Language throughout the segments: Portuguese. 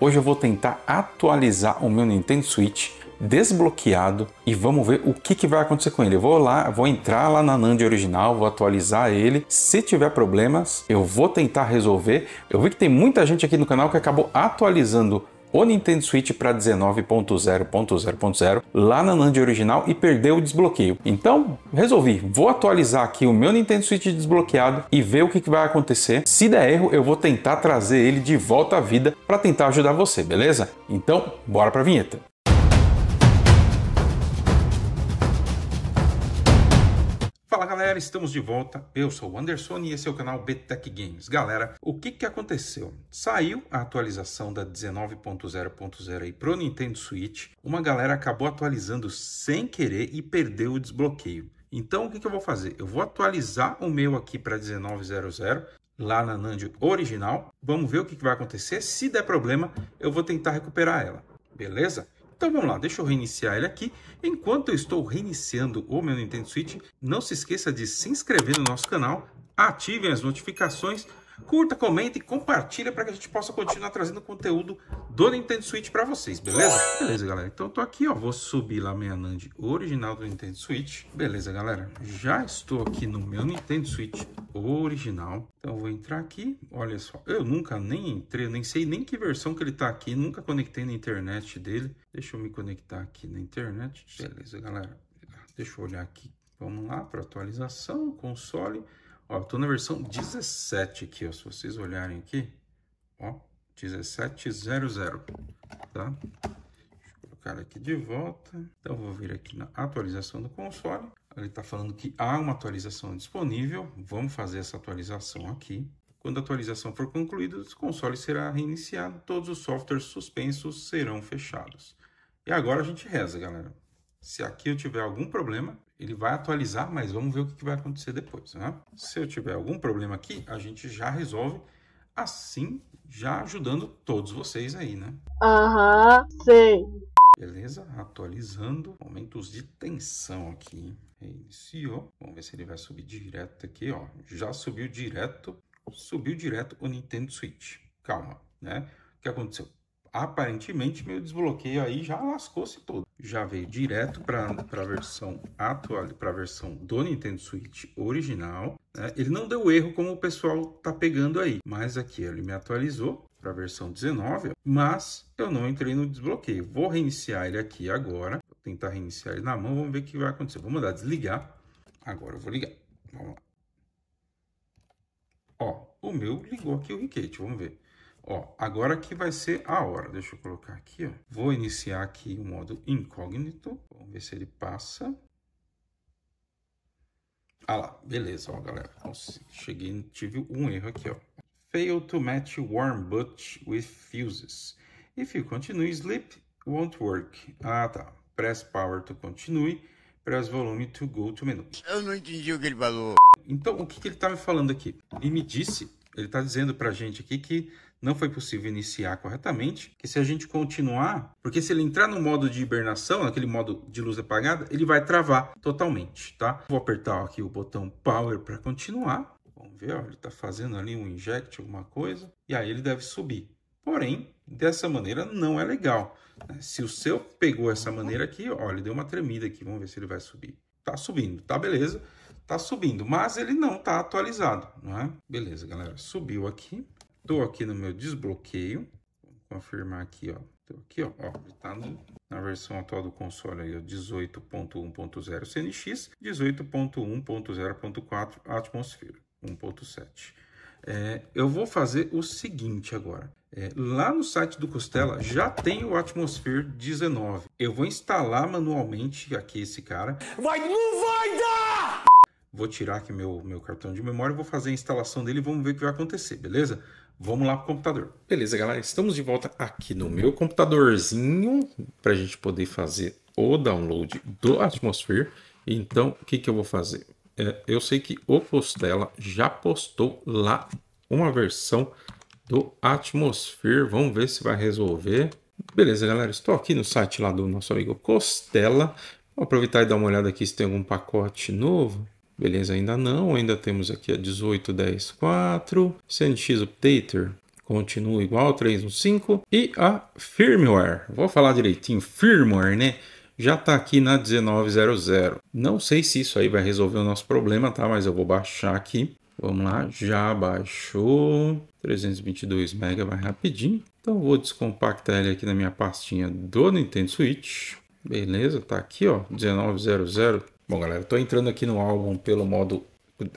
Hoje eu vou tentar atualizar o meu Nintendo Switch desbloqueado e vamos ver o que, que vai acontecer com ele. Eu vou lá, vou entrar lá na Nand original, vou atualizar ele. Se tiver problemas, eu vou tentar resolver. Eu vi que tem muita gente aqui no canal que acabou atualizando o Nintendo Switch para 19.0.0.0 lá na NAND original e perdeu o desbloqueio. Então, resolvi, vou atualizar aqui o meu Nintendo Switch desbloqueado e ver o que, que vai acontecer. Se der erro, eu vou tentar trazer ele de volta à vida para tentar ajudar você, beleza? Então, bora para a vinheta. Fala galera, estamos de volta. Eu sou o Anderson e esse é o canal Betec Games. Galera, o que que aconteceu? Saiu a atualização da 19.0.0 aí pro Nintendo Switch. Uma galera acabou atualizando sem querer e perdeu o desbloqueio. Então o que, que eu vou fazer? Eu vou atualizar o meu aqui para 19.00 lá na Nandio original. Vamos ver o que vai acontecer. Se der problema, eu vou tentar recuperar ela. Beleza? Então vamos lá, deixa eu reiniciar ele aqui. Enquanto eu estou reiniciando o meu Nintendo Switch, não se esqueça de se inscrever no nosso canal, ativem as notificações Curta, comente e compartilha para que a gente possa continuar trazendo conteúdo do Nintendo Switch para vocês, beleza? Beleza, galera. Então tô aqui, ó, vou subir lá minha NAND original do Nintendo Switch. Beleza, galera. Já estou aqui no meu Nintendo Switch original. Então eu vou entrar aqui, olha só. Eu nunca nem entrei, nem sei nem que versão que ele tá aqui, nunca conectei na internet dele. Deixa eu me conectar aqui na internet. Beleza, galera. Deixa eu olhar aqui. Vamos lá para atualização, console. Ó, tô na versão 17 aqui, ó. Se vocês olharem aqui, ó, 17.00, tá? Deixa eu colocar aqui de volta. Então, vou vir aqui na atualização do console. Ele tá falando que há uma atualização disponível. Vamos fazer essa atualização aqui. Quando a atualização for concluída, o console será reiniciado, todos os softwares suspensos serão fechados. E agora a gente reza, galera. Se aqui eu tiver algum problema, ele vai atualizar, mas vamos ver o que vai acontecer depois. Né? Se eu tiver algum problema aqui, a gente já resolve assim, já ajudando todos vocês aí, né? Aham, uhum, sim. Beleza? Atualizando. Momentos de tensão aqui. Reiniciou. Vamos ver se ele vai subir direto aqui, ó. Já subiu direto. Subiu direto o Nintendo Switch. Calma, né? O que aconteceu? aparentemente meu desbloqueio aí já lascou-se todo. Já veio direto para a versão atual, para a versão do Nintendo Switch original. Né? Ele não deu erro como o pessoal tá pegando aí, mas aqui ele me atualizou para a versão 19, mas eu não entrei no desbloqueio. Vou reiniciar ele aqui agora, vou tentar reiniciar ele na mão, vamos ver o que vai acontecer. Vou mandar desligar, agora eu vou ligar, vamos lá. Ó, o meu ligou aqui o riquete, vamos ver. Ó, agora que vai ser a hora. Deixa eu colocar aqui, ó. Vou iniciar aqui o modo incógnito. Vamos ver se ele passa. Ah lá, beleza, ó, galera. Nossa, cheguei, tive um erro aqui, ó. Fail to match warm but with fuses. If you continue sleep, won't work. Ah, tá. Press power to continue. Press volume to go to menu. Eu não entendi o que ele falou. Então, o que, que ele tá me falando aqui? Ele me disse, ele tá dizendo pra gente aqui que não foi possível iniciar corretamente, que se a gente continuar, porque se ele entrar no modo de hibernação, naquele modo de luz apagada, ele vai travar totalmente, tá? Vou apertar aqui o botão Power para continuar. Vamos ver, ó, ele está fazendo ali um inject, alguma coisa, e aí ele deve subir. Porém, dessa maneira não é legal. Né? Se o seu pegou essa maneira aqui, ó, ele deu uma tremida aqui, vamos ver se ele vai subir. Tá subindo, tá beleza, tá subindo, mas ele não tá atualizado, não é? Beleza, galera, subiu aqui, Estou aqui no meu desbloqueio. Vou confirmar aqui, ó. estou aqui, ó. ó tá no, na versão atual do console aí, 18.1.0 CNX, 18.1.0.4 Atmosphere 1.7. É, eu vou fazer o seguinte agora. É, lá no site do Costela já tem o Atmosphere 19. Eu vou instalar manualmente aqui esse cara. Vai, não vai dar! Vou tirar aqui meu, meu cartão de memória, vou fazer a instalação dele e vamos ver o que vai acontecer, beleza? Vamos lá para o computador. Beleza, galera. Estamos de volta aqui no meu computadorzinho para a gente poder fazer o download do Atmosphere. Então, o que, que eu vou fazer? É, eu sei que o Postela já postou lá uma versão do Atmosphere. Vamos ver se vai resolver. Beleza, galera. Estou aqui no site lá do nosso amigo Costela. Vou aproveitar e dar uma olhada aqui se tem algum pacote novo. Beleza, ainda não, ainda temos aqui a 18104 CNX Updater continua igual, 315 E a firmware, vou falar direitinho, firmware, né? Já está aqui na 1900. Não sei se isso aí vai resolver o nosso problema, tá? Mas eu vou baixar aqui. Vamos lá, já baixou. 322 MB vai rapidinho. Então vou descompactar ele aqui na minha pastinha do Nintendo Switch. Beleza, tá aqui ó, 1900 Bom, galera, estou entrando aqui no álbum pelo modo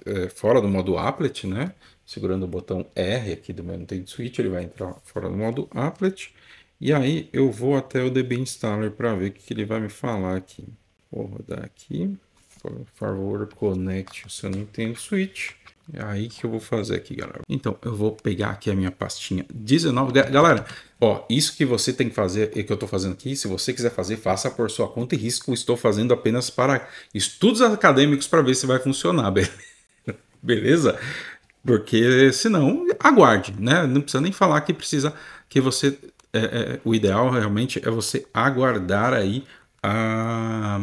é, fora do modo applet, né? Segurando o botão R aqui do meu Nintendo Switch, ele vai entrar fora do modo applet. E aí eu vou até o DB Installer para ver o que, ele vai me falar aqui. Vou rodar aqui. Por favor, conecte o seu Nintendo Switch. É aí que eu vou fazer aqui, galera. Então, eu vou pegar aqui a minha pastinha 19. Galera, Ó, isso que você tem que fazer e que eu estou fazendo aqui, se você quiser fazer, faça por sua conta e risco. Estou fazendo apenas para estudos acadêmicos para ver se vai funcionar, beleza? Porque senão, aguarde, né? Não precisa nem falar que precisa que você. É, é, o ideal realmente é você aguardar aí a,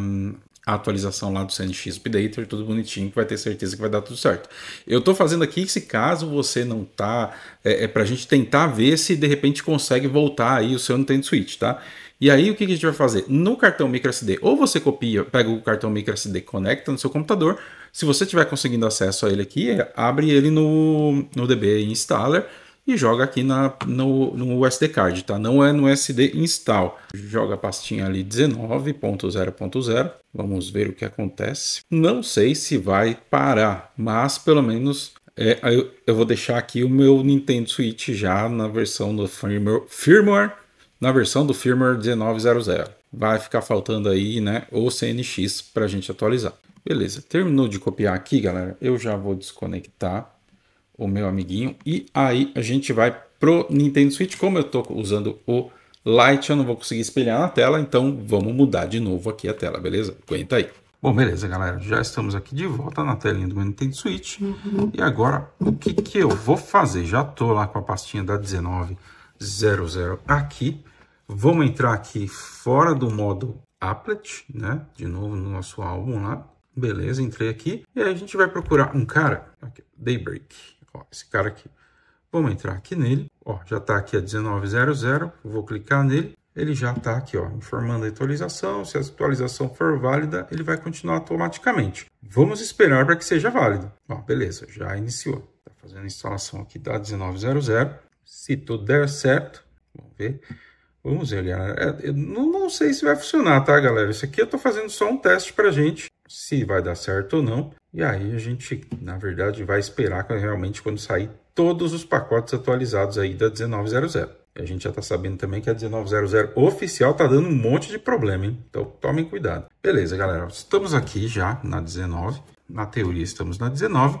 a atualização lá do CNX Updater, tudo bonitinho, que vai ter certeza que vai dar tudo certo. Eu estou fazendo aqui se caso você não tá, é, é para a gente tentar ver se de repente consegue voltar aí o seu Nintendo Switch, tá? E aí o que, que a gente vai fazer? No cartão microSD, ou você copia, pega o cartão microSD, conecta no seu computador. Se você tiver conseguindo acesso a ele aqui, é, abre ele no, no DB Installer e joga aqui na, no, no SD card, tá? Não é no SD install. Joga a pastinha ali 19.0.0. Vamos ver o que acontece. Não sei se vai parar, mas pelo menos é, eu, eu, vou deixar aqui o meu Nintendo Switch já na versão do firmware, firmware na versão do firmware 19.0.0. Vai ficar faltando aí, né, o CNX para a gente atualizar. Beleza, terminou de copiar aqui, galera. Eu já vou desconectar o meu amiguinho. E aí a gente vai pro Nintendo Switch. Como eu estou usando o Lite, eu não vou conseguir espelhar na tela, então vamos mudar de novo aqui a tela, beleza? Aguenta aí. Bom, beleza, galera. Já estamos aqui de volta na telinha do meu Nintendo Switch. Uhum. E agora, o que, que eu vou fazer? Já tô lá com a pastinha da 1900 aqui. Vamos entrar aqui fora do modo applet, né? De novo no nosso álbum lá. Beleza, entrei aqui. E aí a gente vai procurar um cara. Aqui, Daybreak. Ó, esse cara aqui. Vamos entrar aqui nele. Ó, já está aqui a 19.00. Vou clicar nele. Ele já está aqui, ó, informando a atualização. Se a atualização for válida, ele vai continuar automaticamente. Vamos esperar para que seja válido. Ó, beleza, já iniciou. Está fazendo a instalação aqui da 19.00. Se tudo der certo, vamos ver. Vamos ver, galera. É, eu não sei se vai funcionar, tá, galera? Isso aqui eu estou fazendo só um teste para gente se vai dar certo ou não. E aí a gente, na verdade, vai esperar realmente quando sair todos os pacotes atualizados aí da 1900. a gente já está sabendo também que a 1900 oficial está dando um monte de problema, hein? Então tomem cuidado. Beleza, galera. Estamos aqui já na 19. Na teoria estamos na 19.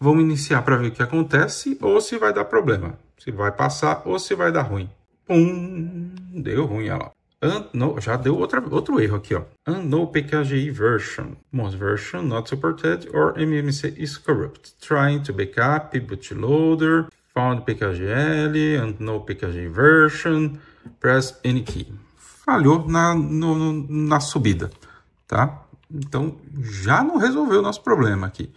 Vamos iniciar para ver o que acontece ou se vai dar problema. Se vai passar ou se vai dar ruim. Pum! Deu ruim, olha lá. No, já deu outra, outro erro aqui, ó. Unknown PKGI version. Most version not supported or MMC is corrupt. Trying to backup, bootloader, found PKGL, unknown PKGI version, press any key. Falhou na, no, na subida, tá? Então, já não resolveu o nosso problema aqui.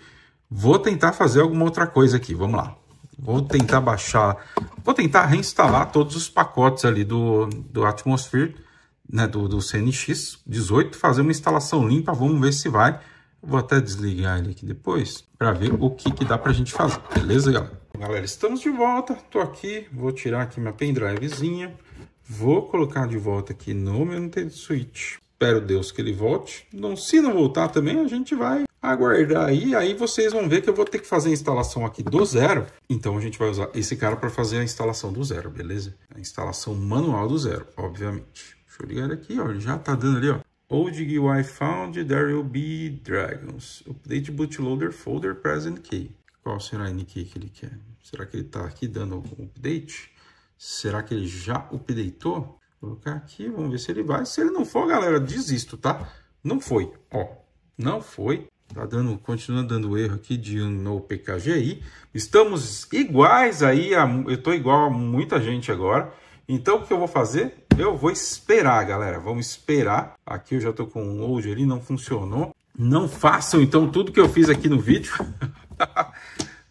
Vou tentar fazer alguma outra coisa aqui, vamos lá. Vou tentar baixar, vou tentar reinstalar todos os pacotes ali do, do Atmosphere né, do, do CNX 18, fazer uma instalação limpa, vamos ver se vai. Vou até desligar ele aqui depois para ver o que, que dá para a gente fazer, beleza, galera? Galera, estamos de volta, tô aqui, vou tirar aqui minha pendrivezinha, vou colocar de volta aqui no meu Nintendo Switch. Espero Deus que ele volte. Não, se não voltar também, a gente vai aguardar aí, aí vocês vão ver que eu vou ter que fazer a instalação aqui do zero. Então a gente vai usar esse cara para fazer a instalação do zero, beleza? A instalação manual do zero, obviamente. Deixa eu ligar aqui, ó, já tá dando ali, ó. Old GUI found, there will be dragons. Update bootloader folder present key. Qual será a key que ele quer? Será que ele tá aqui dando algum update? Será que ele já updateou? Vou colocar aqui, vamos ver se ele vai. Se ele não for, galera, desisto, tá? Não foi, ó. Não foi. Tá dando, continua dando erro aqui de um no PKGI. Estamos iguais aí, a, eu tô igual a muita gente agora. Então, o que eu vou fazer? Eu vou esperar, galera. Vamos esperar. Aqui eu já tô com um hoje ali, não funcionou. Não façam, então, tudo que eu fiz aqui no vídeo.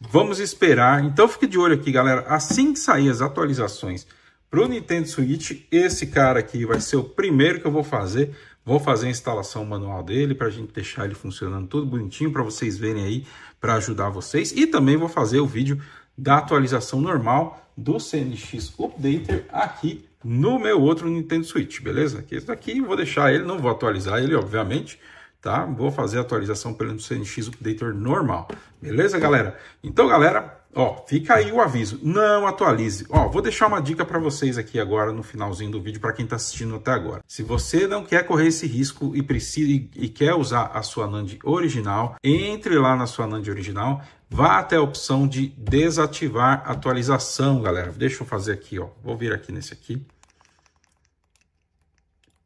Vamos esperar. Então, fique de olho aqui, galera. Assim que sair as atualizações para o Nintendo Switch, esse cara aqui vai ser o primeiro que eu vou fazer. Vou fazer a instalação manual dele para a gente deixar ele funcionando tudo bonitinho para vocês verem aí, para ajudar vocês. E também vou fazer o vídeo da atualização normal do CNX Updater aqui no meu outro Nintendo Switch, beleza? Que esse daqui vou deixar ele, não vou atualizar ele, obviamente, tá? Vou fazer a atualização pelo CNX Updater normal, beleza, galera? Então, galera, Ó, fica aí o aviso, não atualize. Ó, vou deixar uma dica para vocês aqui agora no finalzinho do vídeo para quem está assistindo até agora. Se você não quer correr esse risco e precisa e, e quer usar a sua NAND original, entre lá na sua NAND original, vá até a opção de desativar atualização, galera. Deixa eu fazer aqui, ó. Vou vir aqui nesse aqui.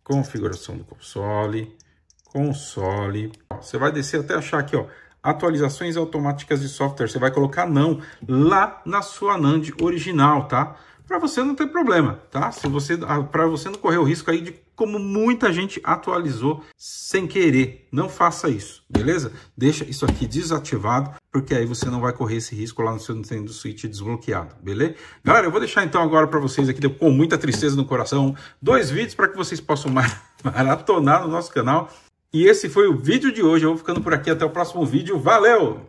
Configuração do console, console. Ó, você vai descer até achar aqui, ó atualizações automáticas de software. Você vai colocar não lá na sua NAND original, tá? Para você não ter problema, tá? Se você para você não correr o risco aí de como muita gente atualizou sem querer. Não faça isso, beleza? Deixa isso aqui desativado, porque aí você não vai correr esse risco lá no seu Nintendo Switch desbloqueado, beleza? Galera, eu vou deixar então agora para vocês aqui, com muita tristeza no coração, dois vídeos para que vocês possam maratonar no nosso canal e esse foi o vídeo de hoje. Eu vou ficando por aqui. Até o próximo vídeo. Valeu!